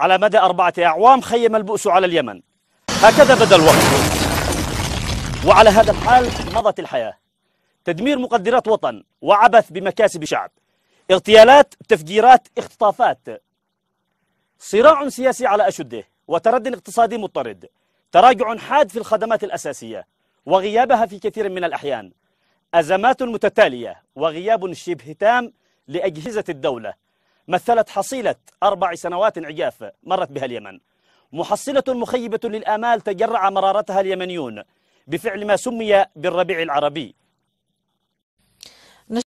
على مدى أربعة أعوام خيم البؤس على اليمن هكذا بدا الوقت وعلى هذا الحال مضت الحياة تدمير مقدرات وطن وعبث بمكاسب شعب اغتيالات تفجيرات اختطافات صراع سياسي على أشده وترد اقتصادي مضطرد تراجع حاد في الخدمات الأساسية وغيابها في كثير من الأحيان أزمات متتالية وغياب شبه تام لأجهزة الدولة مثلت حصيلة أربع سنوات عجاف مرت بها اليمن محصلة مخيبة للآمال تجرع مرارتها اليمنيون بفعل ما سمي بالربيع العربي